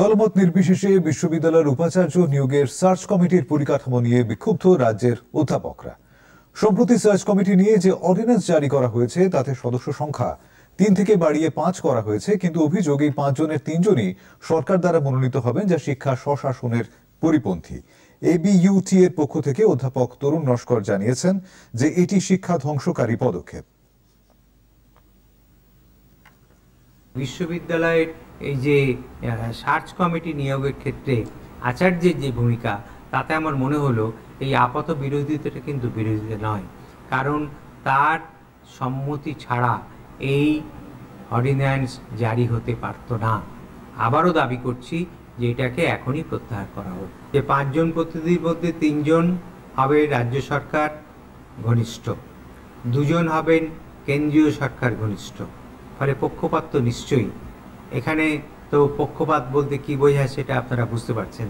দলমত নির্বিশেষে বিশ্ববিদ্যালয়ের উপাচার্য নিয়োগের সার্চ কমিটির পরিকাঠামো নিয়ে বিক্ষুব্ধ রাজ্যের অধ্যাপকরা সম্প্রতি সার্চ কমিটি নিয়ে যে অর্ডিন্যান্স জারি করা হয়েছে তাতে সদস্য সংখ্যা তিন থেকে বাড়িয়ে পাঁচ করা হয়েছে কিন্তু অভিযোগ এই পাঁচজনের তিনজনই সরকার দ্বারা মনোনীত হবেন যা শিক্ষা স্বশাসনের পরিপন্থী এবিইউটি এর পক্ষ থেকে অধ্যাপক তরুণ নস্কর জানিয়েছেন যে এটি শিক্ষা ধ্বংসকারী পদক্ষেপ বিশ্ববিদ্যালয়ের এই যে সার্চ কমিটি নিয়োগের ক্ষেত্রে আচার্যের যে ভূমিকা তাতে আমার মনে হলো এই আপাত বিরোধিতাটা কিন্তু বিরোধিতা নয় কারণ তার সম্মতি ছাড়া এই অর্ডিন্যান্স জারি হতে পারত না আবারও দাবি করছি যে এটাকে এখনই প্রত্যাহার করা হোক যে পাঁচজন প্রতিনিধির মধ্যে তিনজন হবে রাজ্য সরকার ঘনিষ্ঠ দুজন হবেন কেন্দ্রীয় সরকার ঘনিষ্ঠ ফলে পক্ষপাত তো নিশ্চয়ই এখানে তো পক্ষপাত বলতে কি বোঝায় সেটা আপনারা বুঝতে পারছেন